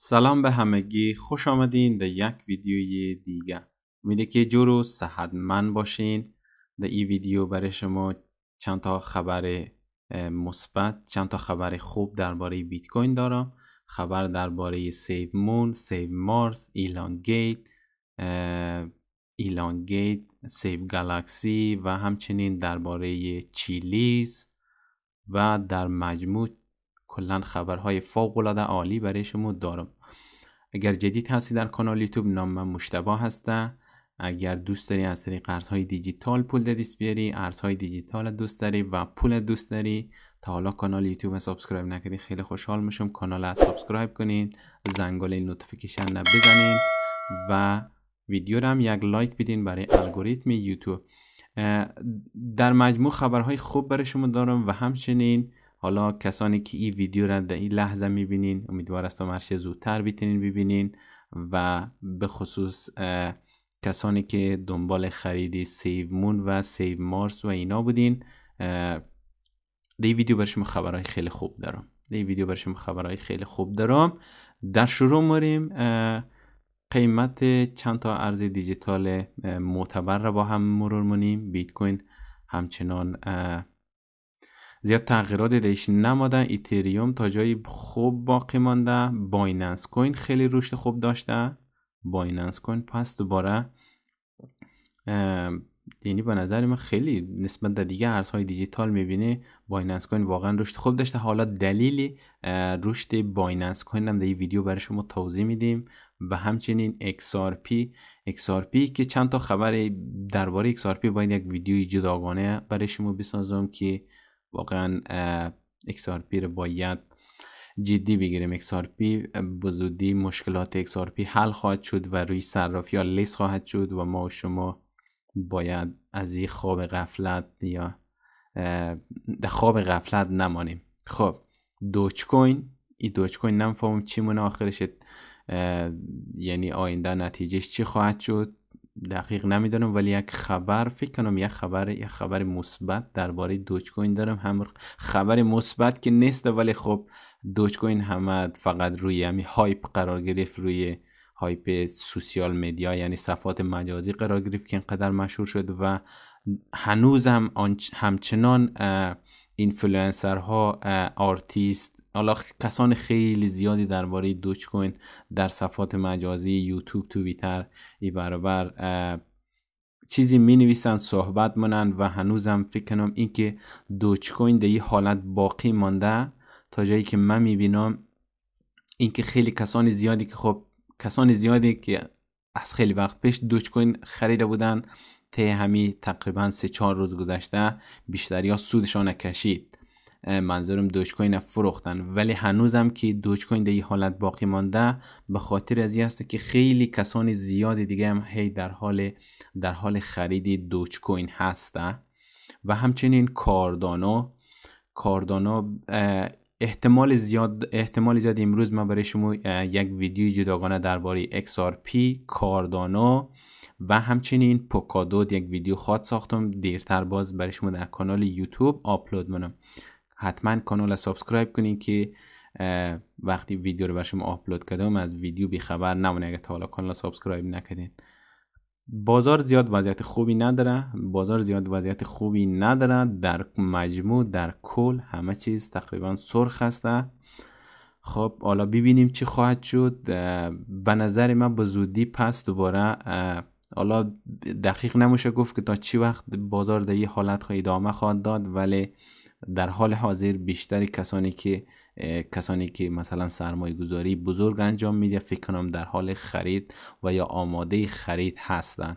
سلام به همگی خوش آمدین به یک ویدیوی دیگه امیده که جورو صحت من باشین در این ویدیو برای شما چند تا خبر مثبت چند تا خبر خوب درباره بیت کوین دارم خبر درباره سیو مون سیو مارس ایلان گیت ایلان گیت سیو گالاکسی و همچنین درباره چیلیز و در مجموع کلا خبرهای فوق العاده عالی برای شما دارم اگر جدید هستی در کانال یوتیوب نام من مشتبا هسته اگر دوست داری از طریق ارزهای دیجیتال پول دادیس بیاری ارزهای دیجیتال دوست داری و پول دوست داری تا حالا کانال یوتیوب سابسکرایب نکردی خیلی خوشحال میشم کانال را سابسکرایب کنین زنگوله نوتیفیکیشن و ویدیو را هم یک لایک بدین برای الگوریتم یوتیوب در مجموع خبرهای خوب برای شما دارم و همچنین حالا کسانی که این ویدیو را در این لحظه میبینین امیدوار هستم هرچه زودتر بتونین ببینین و به خصوص کسانی که دنبال خریدی سیو مون و سیو مارس و اینا بودین دی ویدیو برای شما خبرهای خیلی خوب دارم دی ویدیو برای شما خبرهای خیلی خوب دارم در شروع مریم قیمت چند تا ارز دیجیتال معتبر را با هم مرور مونیم بیت کوین همچنان زیاد تغییرات دیدهش نمادن ایتریوم تا جایی خوب باقی مانده بایننس کوین خیلی رشد خوب داشته بایننس کوین پس دوباره یعنی به نظر من خیلی نسبت به دیگه ارزهای دیجیتال میبینه بایننس کوین واقعا رشد خوب داشته حالا دلیلی رشد بایننس کوین هم در این ویدیو برای شما توضیح میدیم و همچنین XRP XRP که چند تا خبر درباره XRP باید یک ویدیوی جداگانه برای شما بسازم که واقعا XRP رو باید جدی بگیریم XRP بزودی مشکلات XRP حل خواهد شد و روی صرافی یا لیس خواهد شد و ما و شما باید از این خواب غفلت یا در خواب غفلت نمانیم خب دوچ کوین این دوچ کوین نمیفهمم چی مونه آخرش یعنی آینده نتیجهش چی خواهد شد دقیق نمیدانم ولی یک خبر فکر کنم یک خبر یک خبر مثبت درباره دوج کوین دارم هم خبر مثبت که نیست ولی خب دوچکوین کوین همه فقط روی همی هایپ قرار گرفت روی هایپ سوسیال مدیا یعنی صفات مجازی قرار گرفت که اینقدر مشهور شد و هنوز هم همچنان اینفلوئنسرها آرتیست حالا کسان خیلی زیادی درباره دوچ کوین در صفحات مجازی یوتیوب تویتر ای برابر چیزی می نویسند صحبت منن و هنوزم فکر کنم که دوچ کوین در حالت باقی مانده تا جایی که من می بینم اینکه خیلی کسان زیادی که خب کسان زیادی که از خیلی وقت پیش دوچ کوین خریده بودن ته همی تقریبا سه چهار روز گذشته بیشتری ها سودشان کشید منظورم دوج کوین فروختن ولی هنوزم که دوچ کوین در حالت باقی مانده به خاطر از این که خیلی کسان زیاد دیگه هم هی در حال در حال خرید دوچ کوین هسته و همچنین کاردانو کاردانو احتمال زیاد احتمال زیاد امروز من برای شما یک ویدیو جداگانه درباره XRP کاردانو و همچنین پوکادوت یک ویدیو خود ساختم دیرتر باز برای شما در کانال یوتیوب آپلود منم حتما کانال سابسکرایب کنین که وقتی ویدیو رو بر شما آپلود کردم از ویدیو بیخبر نمونه اگر تا حالا کانال سابسکرایب نکردین بازار زیاد وضعیت خوبی نداره بازار زیاد وضعیت خوبی نداره در مجموع در کل همه چیز تقریبا سرخ هسته خب حالا ببینیم چی خواهد شد به نظر من به زودی پس دوباره حالا دقیق نموشه گفت که تا چی وقت بازار در این حالت ادامه خواهد داد ولی در حال حاضر بیشتر کسانی که کسانی که مثلا سرمایه گذاری بزرگ انجام میده فکر کنم در حال خرید و یا آماده خرید هستند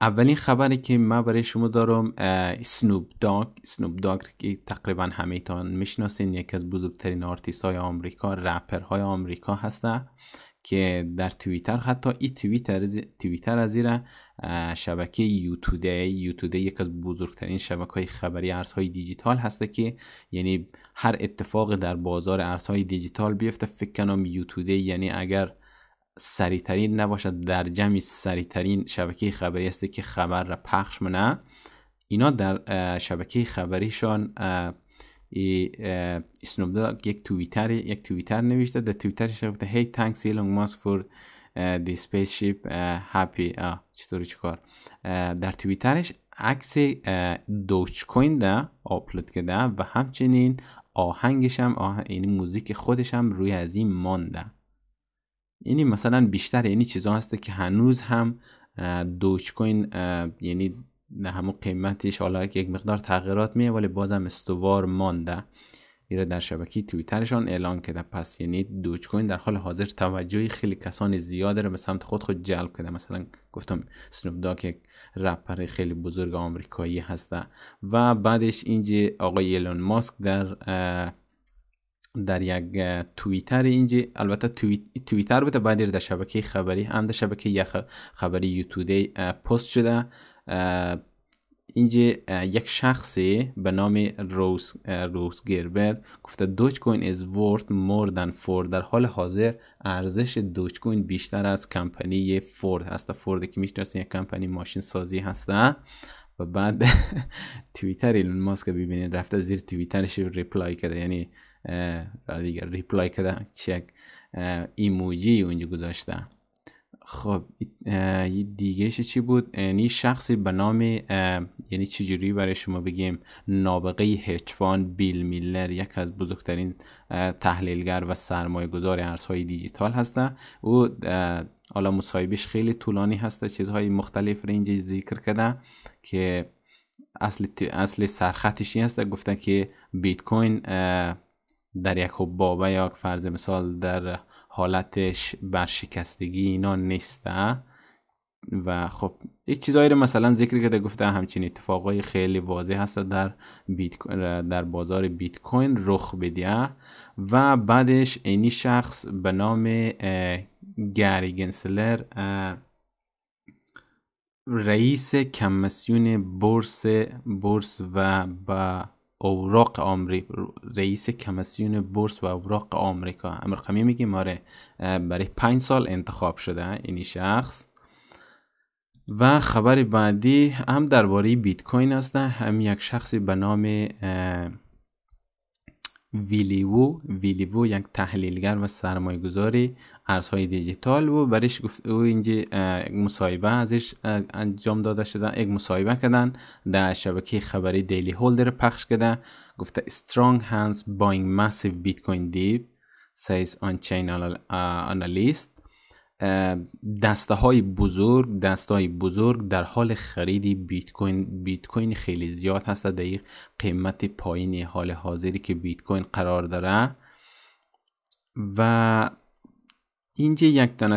اولین خبری که من برای شما دارم سنوب داگ سنوب داگ که تقریبا همه تان میشناسین یکی از بزرگترین آرتیست های آمریکا رپر های آمریکا هستند. که در توییتر حتی این توییتر توییتر از شبکه یوتوده یوتوده یک از بزرگترین شبکه های خبری ارزهای دیجیتال هسته که یعنی هر اتفاق در بازار ارزهای دیجیتال بیفته فکر کنم یعنی اگر سریعترین نباشد در جمعی سریعترین شبکه خبری است که خبر را پخش منه اینا در شبکه خبریشان اسنوب یک توییتر یک توییتر نوشته در توییترش گفته هی تانکس ایلون ماسک فور دی اسپیس شیپ هپی چطوری چیکار در توییترش عکس دوچ کوین ده آپلود کرده و همچنین آهنگش هم یعنی موزیک خودش هم روی از این مانده یعنی مثلا بیشتر یعنی چیزا هسته که هنوز هم دوچ کوین یعنی نه همون قیمتش حالا یک مقدار تغییرات میه ولی بازم استوار مانده ایرا در شبکی تویترشان اعلام کرده پس یعنی دوچ کوین در حال حاضر توجه خیلی کسان زیاده رو به سمت خود خود جلب کرده مثلا گفتم سنوب داک یک رپر خیلی بزرگ آمریکایی هسته و بعدش اینجا آقای ایلون ماسک در در یک توییتر اینجا البته توییتر بوده بعد در شبکه خبری هم در شبکه خبری یوتودی پست شده اینجا یک شخصی به نام روز, روس گربر گفته دوچ کوین از ورد مور فورد در حال حاضر ارزش دوچ کوین بیشتر از کمپانی فورد هست فورد که میشناسین یک کمپانی ماشین سازی هسته و بعد توییتر ایلون ماسک ببینید رفته زیر توییترش ریپلای کرده یعنی دیگه ریپلای کرده چک ایموجی اونجا گذاشته خب دیگهش چی بود یعنی شخصی به نام یعنی چجوری برای شما بگیم نابغه هچوان بیل میلر یک از بزرگترین تحلیلگر و سرمایه گذار ارزهای دیجیتال هسته او حالا مصاحبهش خیلی طولانی هسته چیزهای مختلف رنج ذکر کرده که اصل اصل سرخطش این هست گفتن که بیت کوین در یک حبابه یا فرض مثال در حالتش شکستگی اینا نیسته و خب یک چیزایی رو مثلا ذکر کرده گفته همچین اتفاقای خیلی واضح هست در بیت در بازار بیت کوین رخ بده و بعدش اینی شخص به نام گری گنسلر رئیس کمیسیون بورس بورس و با اوراق آمریکا رئیس کمیسیون بورس و اوراق آمریکا خمی میگه ماره برای پنج سال انتخاب شده این شخص و خبر بعدی هم درباره بیت کوین است هم یک شخصی به نام ویلیو ویلیو، یک تحلیلگر و سرمایه‌گذاری ارزهای دیجیتال و برش گفت او اینجا مصاحبه ازش انجام داده شده یک مصاحبه کردن در شبکه خبری دیلی هولدر پخش کرده گفته strong hands buying بیت کوین dip says on chain analyst دسته های بزرگ دسته های بزرگ در حال خرید بیت کوین بیت کوین خیلی زیاد هست در قیمت پایین حال حاضری که بیت کوین قرار داره و اینجا یک دانه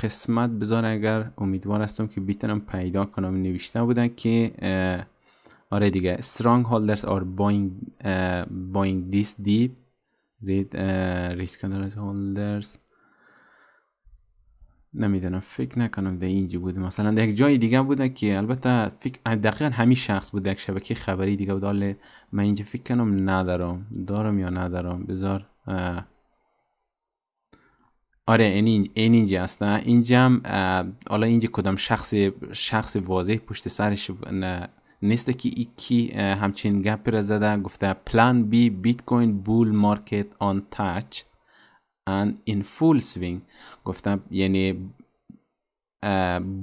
قسمت بذار اگر امیدوار هستم که بتونم پیدا کنم نوشته بودن که آره دیگه strong holders are buying uh, buying this deep read uh, risk holders نمیدونم فکر نکنم در اینجا بود مثلا در یک جای دیگه بوده که البته فکر دقیقا همین شخص بود یک شبکه خبری دیگه بود من اینجا فکر کنم ندارم دارم یا ندارم بذار آره این این اینجا نه اینجا حالا اینجا کدام شخص شخص واضح پشت سرش نیست که یکی همچین گپ را زده گفته پلان بی بیت کوین بول مارکت آن تاچ ان این فول سوینگ گفتم یعنی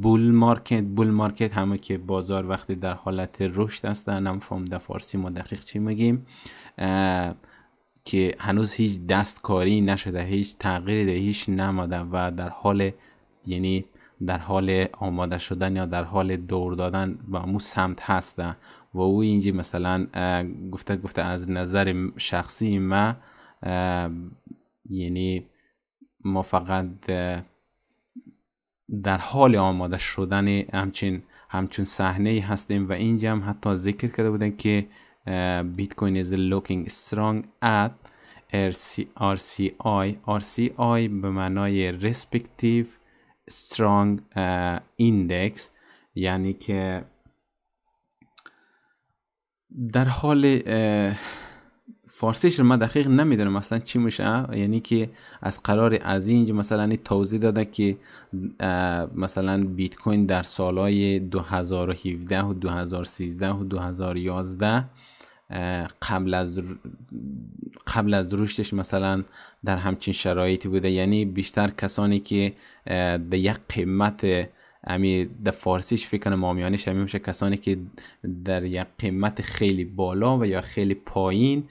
بول مارکت بول مارکت همه که بازار وقتی در حالت رشد هستن هم فهم فارسی ما دقیق چی میگیم که هنوز هیچ دستکاری نشده هیچ تغییری در هیچ نماده و در حال یعنی در حال آماده شدن یا در حال دور دادن به مو سمت هسته و او اینجی مثلا گفته گفته از نظر شخصی ما یعنی ما فقط در حال آماده شدن همچین همچون صحنه ای هستیم و اینجا هم حتی ذکر کرده بودن که Uh, Bitcoin از looking strong at RCI RCI به معنای رسپکتیو strong ایندکس uh, یعنی که در حال uh, فارسیش رو من دقیق نمیدونم اصلا چی میشه یعنی که از قرار از اینجا مثلا این توضیح داده که مثلا بیت کوین در سالهای 2017 و 2013 و 2011 قبل از در... قبل از رشدش مثلا در همچین شرایطی بوده یعنی بیشتر کسانی که به یک قیمت امی د فارسیش فکر کنم هم میشه کسانی که در یک قیمت خیلی بالا و یا خیلی پایین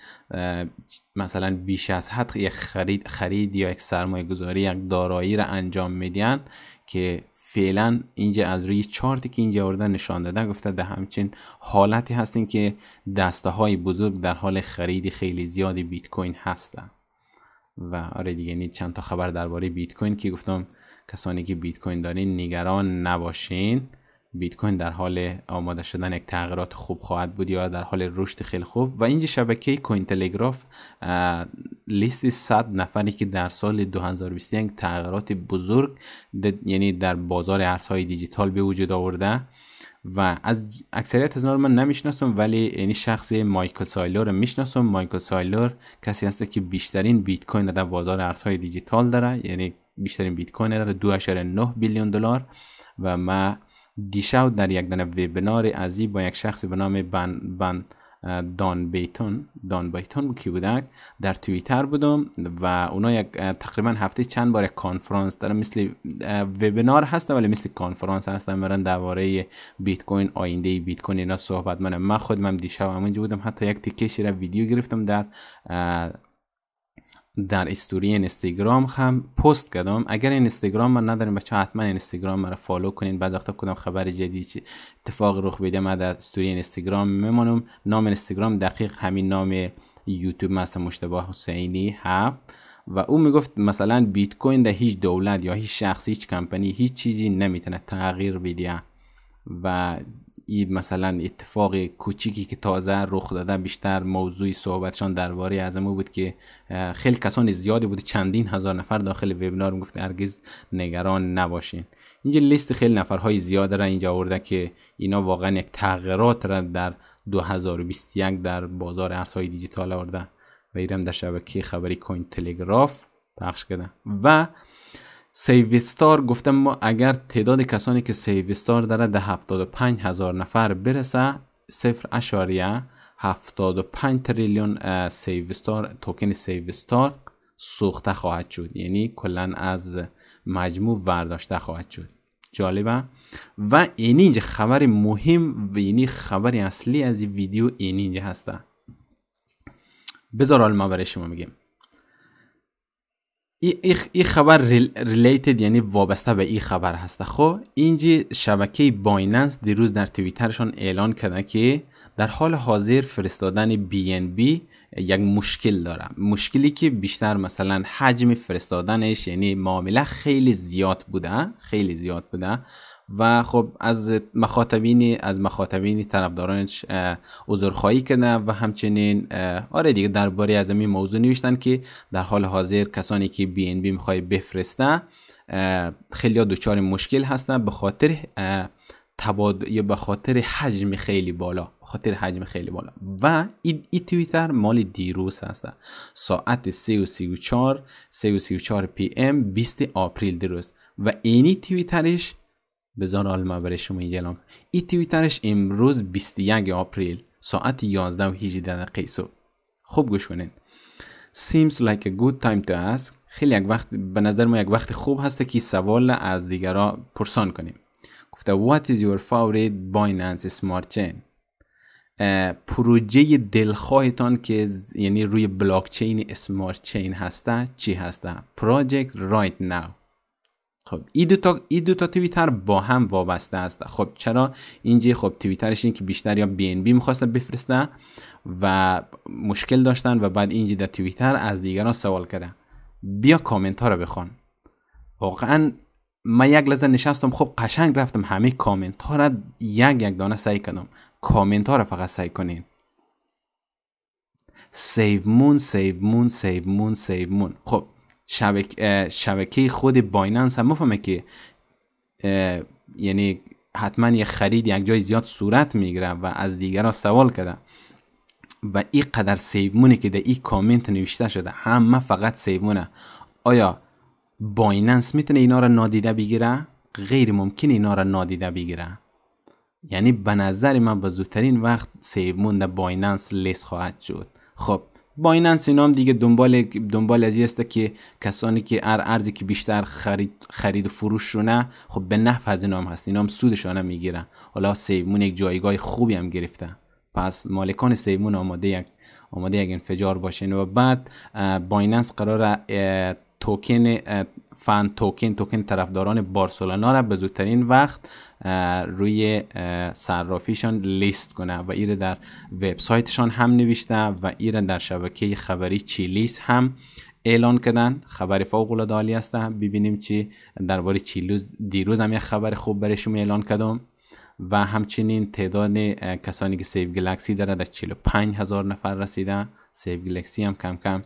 مثلا بیش از حد یک خرید, خرید یا یک سرمایه گذاری یک دارایی را انجام میدین که فعلا اینجا از روی چارتی که اینجا آورده نشان داده گفته ده همچین حالتی هستیم که دسته های بزرگ در حال خرید خیلی زیادی بیت کوین هستن و آره دیگه نید یعنی چند تا خبر درباره بیت کوین که گفتم کسانی که بیت کوین دارین نگران نباشین بیت کوین در حال آماده شدن یک تغییرات خوب خواهد بود یا در حال رشد خیلی خوب و اینجا شبکه کوین تلگراف لیست 100 نفری که در سال 2021 تغییرات بزرگ یعنی در بازار ارزهای دیجیتال به وجود آورده و از اکثریت از من نمیشناسم ولی یعنی شخص مایکل سایلور رو میشناسم مایکل سایلور کسی هست که بیشترین بیت کوین در بازار ارزهای دیجیتال داره یعنی بیشترین بیت کوین داره 2.9 بیلیون دلار و ما دیشب در یک دنه از عزیب با یک شخص به نام بن, بن دان بیتون دان بیتون کی بودک در توییتر بودم و اونا یک تقریبا هفته چند بار یک کانفرانس دارن مثل وبینار هستن ولی مثل کانفرانس هستن میرن درباره بیت کوین آینده بیت کوین اینا صحبت من من خودم دیشب همونجا بودم حتی یک تیکشی را ویدیو گرفتم در در استوری اینستاگرام هم پست کردم اگر اینستاگرام من ندارین بچه حتما اینستاگرام مرا فالو کنین بعض وقتا کدام خبر جدید چی اتفاق رخ بده من در استوری اینستاگرام میمانم نام اینستاگرام دقیق همین نام یوتیوب مست مشتبه حسینی ها و او میگفت مثلا بیت کوین در هیچ دولت یا هیچ شخص هیچ کمپانی هیچ چیزی نمیتونه تغییر بده و ای مثلا اتفاق کوچیکی که تازه رخ داده بیشتر موضوع صحبتشان درباره از بود که خیلی کسان زیادی بود چندین هزار نفر داخل وبینار گفت ارگز نگران نباشین اینجا لیست خیلی نفرهای زیاد را اینجا آورده که اینا واقعا یک تغییرات را در 2021 در بازار ارزهای دیجیتال آورده و ایرم در شبکه خبری کوین تلگراف پخش کرده و استار گفتم ما اگر تعداد کسانی که استار داره ده 75 هزار نفر برسه 0.75 اشاریه 75 تریلیون سیوستار توکن استار سوخته خواهد شد یعنی کلا از مجموع برداشته خواهد شد جالبه و اینج خبر مهم و اینی خبر اصلی از این ویدیو اینینج هسته بذار حال ما برای شما میگیم ای خبر ریلیتد یعنی وابسته به این خبر هسته خب اینجی شبکه بایننس دیروز در توییترشان اعلان کرده که در حال حاضر فرستادن بی بی یک مشکل داره مشکلی که بیشتر مثلا حجم فرستادنش یعنی معامله خیلی زیاد بوده خیلی زیاد بوده و خب از مخاطبینی از مخاطبین طرفدارانش عذرخواهی کنه و همچنین آره دیگه درباره از این موضوع نوشتن که در حال حاضر کسانی که بی ان بی میخوای بفرستن خیلی دچار مشکل هستن به خاطر تباد یا به خاطر حجم خیلی بالا خاطر حجم خیلی بالا و این ای تویتر مال دیروز هست ساعت 3.34 و 34 و پی ام 20 آپریل دیروز و اینی تویترش بزار آلما برای شما یلام این تویترش امروز 21 آپریل ساعت 11 و 18 دقیقه خوب گوش کنین seems like a good time to ask خیلی یک وقت به نظر ما یک وقت خوب هست که سوال از دیگرا پرسان کنیم گفته what is your favorite Binance smart chain پروژه دلخواهتان که یعنی روی بلاکچین چین اسمارت چین هسته چی هسته project right now خب این دو تا این دو تا با هم وابسته است خب چرا اینجی خب توییترش این که بیشتر یا بی ان بی می‌خواستن بفرستن و مشکل داشتن و بعد اینجی در توییتر از دیگران سوال کرده بیا کامنت ها رو بخون واقعا من یک لحظه نشستم خب قشنگ رفتم همه کامنت ها رو یک یک دانه سعی کنم کامنت ها رو فقط سعی کنین سیو مون سیو مون سیو مون سیو مون خب شبک... شبکه خود بایننس هم مفهمه که یعنی حتما یه خرید یک جای زیاد صورت میگیره و از دیگران سوال کرده و این قدر سیومونی که در این کامنت نوشته شده همه فقط سیومونه آیا بایننس میتونه اینا را نادیده بگیره غیر ممکن اینا را نادیده بگیره یعنی به نظر من به زودترین وقت سیومون در بایننس لیس خواهد شد خب بایننس این اینا دیگه دنبال دنبال از است که کسانی که ارزی که بیشتر خرید خرید و فروش رو نه خب به نفع از اینا هم هست اینا هم سودشان هم میگیرن حالا سیمون یک جایگاه خوبی هم گرفته پس مالکان سیمون آماده یک آماده یک انفجار باشین و بعد بایننس قرار توکن فن توکن توکن طرفداران بارسلونا را به زودترین وقت روی صرافیشان لیست کنه و ایره در وبسایتشان هم نوشته و ایره در شبکه خبری چیلیس هم اعلان کردن خبر فوق العاده عالی است ببینیم چی درباره چیلوز دیروز هم یه خبر خوب برای شما اعلان کردم و همچنین تعداد کسانی که سیو گلکسی داره در 45 هزار نفر رسیده سیو گلکسی هم کم کم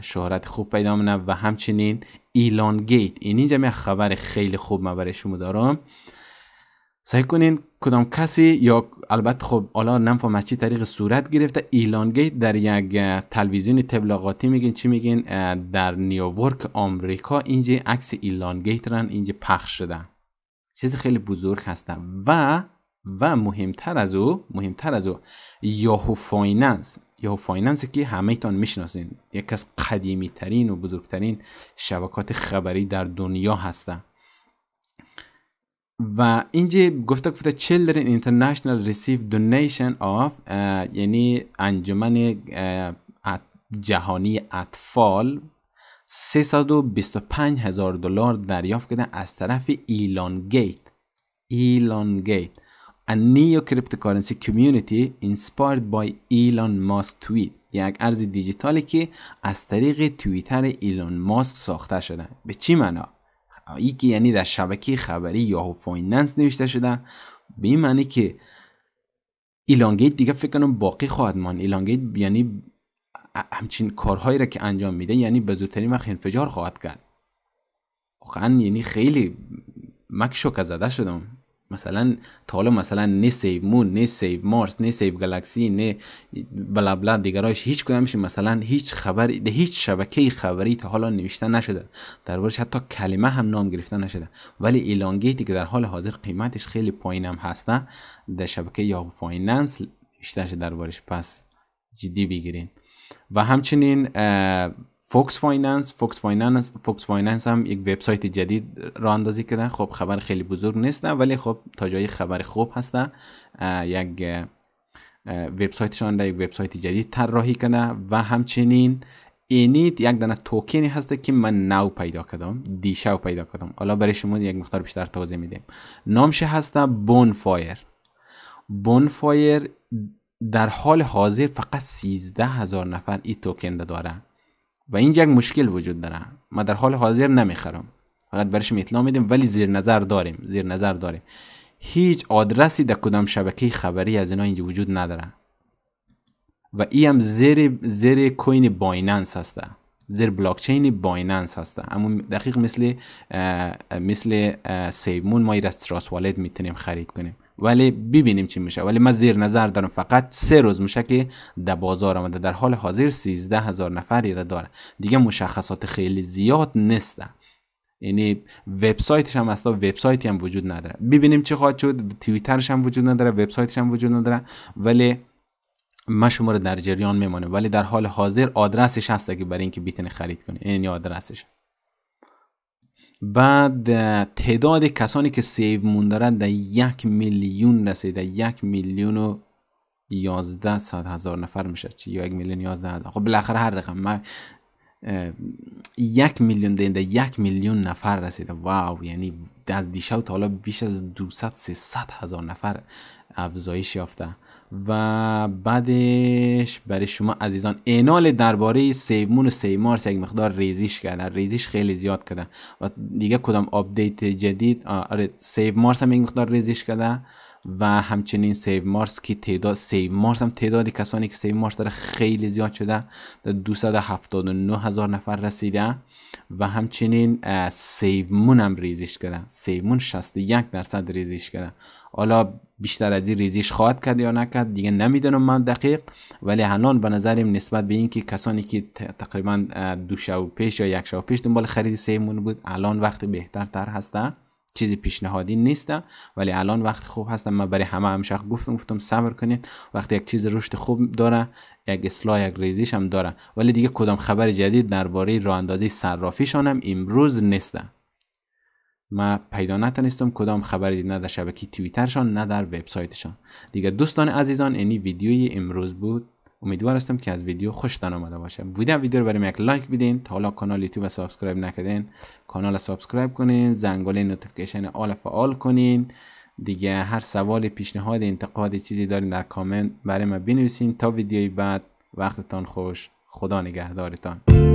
شهرت خوب پیدا میکنه و همچنین ایلان گیت این اینجا خبر خیلی خوب من برای شما دارم سعی کنین کدام کسی یا البته خب حالا نم مسجد طریق صورت گرفته ایلانگیت در یک تلویزیون تبلیغاتی میگین چی میگین در نیوورک آمریکا اینجا عکس ایلانگیت رن اینجا پخش شده چیز خیلی بزرگ هسته و و مهمتر از او مهمتر از او یاهو فایننس یاهو فایننس که همه تان میشناسین یکی از قدیمی ترین و بزرگترین شبکات خبری در دنیا هستن و اینجا گفته گفته Children International Receive Donation of یعنی انجمن جهانی اطفال 325 هزار دلار دریافت کردن از طرف ایلان گیت ایلان گیت A neo cryptocurrency community inspired by Elon Musk tweet یک ارز دیجیتالی که از طریق توییتر ایلان ماسک ساخته شده به چی معنا ای که یعنی در شبکه خبری یاهو فایننس نوشته شده به این معنی که ایلانگیت دیگه فکر کنم باقی خواهد ماند، ایلانگیت یعنی همچین کارهایی را که انجام میده یعنی به زودترین وقت انفجار خواهد کرد واقعا یعنی خیلی مکشو که زده شدم مثلا تا حالا مثلا نه سیو مون نه سیو مارس نه سیو گالاکسی نه بلا بلا دیگرایش هیچ میشه مثلا هیچ خبر ده هیچ شبکه خبری تا حالا نوشته نشده در بارش حتی کلمه هم نام گرفته نشده ولی ایلانگیتی که در حال حاضر قیمتش خیلی پایین هم هسته در شبکه یا فایننس نوشته شده در بارش پس جدی بگیرین و همچنین فوکس فایننس فوکس فایننس فوکس فایننس هم یک وبسایت جدید را اندازی کردن خب خبر خیلی بزرگ نیستن ولی خب تا جایی خبر خوب هستن یک وبسایتشان را یک وبسایت جدید طراحی کنه و همچنین اینیت یک دانه توکنی هسته که من نو پیدا کردم دیشب پیدا کردم حالا برای شما یک مقدار بیشتر توضیح میدیم نامش هسته بون فایر بون فایر در حال حاضر فقط 13 هزار نفر این توکن داره و اینجا یک مشکل وجود داره ما در حال حاضر نمیخرم فقط برش اطلاع میدیم ولی زیر نظر داریم زیر نظر داریم هیچ آدرسی در کدام شبکه خبری از اینا اینجا وجود نداره و ای هم زیر زیر کوین بایننس هسته زیر بلاکچین بایننس هسته اما دقیق مثل مثل سیمون ما ای والد میتونیم خرید کنیم ولی ببینیم چی میشه ولی من زیر نظر دارم فقط سه روز میشه که در بازار آمده در حال حاضر 13 هزار نفری را داره دیگه مشخصات خیلی زیاد نیسته یعنی وبسایتش هم اصلا وبسایتی هم وجود نداره ببینیم چی خواهد شد تویترش هم وجود نداره وبسایتش هم وجود نداره ولی ما شما رو در جریان میمانیم ولی در حال حاضر آدرسش هست که برای اینکه بیتن خرید کنی این یعنی آدرسش بعد تعداد کسانی که سیو موندارن در یک میلیون رسیده یک میلیون و یازده صد هزار نفر میشه چی یا یک میلیون یازده هزار خب بالاخره هر رقم من یک میلیون دینده یک میلیون نفر رسیده واو یعنی از دیشب تا حالا بیش از 200 ست هزار نفر افزایش یافته و بعدش برای شما عزیزان انال درباره سیمون و سیمارس یک مقدار ریزیش کرده ریزیش خیلی زیاد کرده و دیگه کدام آپدیت جدید آره سیو مارس هم یک مقدار ریزیش کرده و همچنین سیو مارس که تعداد سیو مارس هم تعدادی کسانی که سیو مارس داره خیلی زیاد شده در 279 هزار نفر رسیده و همچنین سیومون هم ریزیش کرده سیومون 61 درصد ریزیش کرده حالا بیشتر از این ریزیش خواهد کرد یا نکرد دیگه نمیدونم من دقیق ولی هنان به نظریم نسبت به اینکه کسانی که تقریبا دو شب پیش یا یک شب پیش دنبال خرید سیمون بود الان وقت بهتر تر هستن چیزی پیشنهادی نیستم ولی الان وقت خوب هستم من برای همه همشخ گفتم گفتم صبر کنین وقتی یک چیز رشد خوب داره یک اصلاح یک ریزیش هم داره ولی دیگه کدام خبر جدید درباره راه اندازی امروز نیسته ما پیدا نتنستم کدام خبری نه در شبکه تویترشان نه در وبسایتشان دیگه دوستان عزیزان اینی ویدیوی امروز بود امیدوار هستم که از ویدیو خوشتان آمده باشه بودم ویدیو رو بریم یک لایک بدین تا حالا کانال یوتیوب سابسکرایب نکردین کانال رو سابسکرایب کنین زنگوله نوتیفیکیشن آل فعال کنین دیگه هر سوال پیشنهاد انتقاد چیزی دارین در کامنت برای ما بنویسین تا ویدیوی بعد وقتتان خوش خدا نگهدارتان